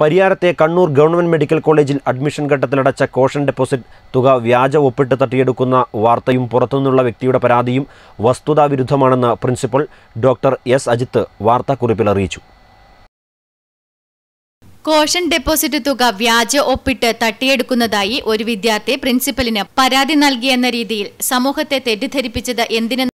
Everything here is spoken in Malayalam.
പരിയാരത്തെ കണ്ണൂർ ഗവൺമെന്റ് മെഡിക്കൽ കോളേജിൽ അഡ്മിഷൻ ഘട്ടത്തിലടച്ച കോഷൻ ഡെപ്പോസിറ്റ് തുക വ്യാജ ഒപ്പിട്ട് തട്ടിയെടുക്കുന്ന വാർത്തയും പുറത്തുനിന്നുള്ള വ്യക്തിയുടെ പരാതിയും വസ്തുതാവിരുദ്ധമാണെന്ന് പ്രിൻസിപ്പൽ ഡോക്ടർ എസ് അജിത്ത് വാർത്താക്കുറിപ്പിൽ അറിയിച്ചു കോഷൻ ഡെപ്പോസിറ്റ് തുക വ്യാജ ഒപ്പിട്ട് തട്ടിയെടുക്കുന്നതായി ഒരു വിദ്യാർത്ഥി പ്രിൻസിപ്പലിന് പരാതി നൽകിയെന്ന രീതിയിൽ സമൂഹത്തെ തെറ്റിദ്ധരിപ്പിച്ചത് എന്തിനെന്ന്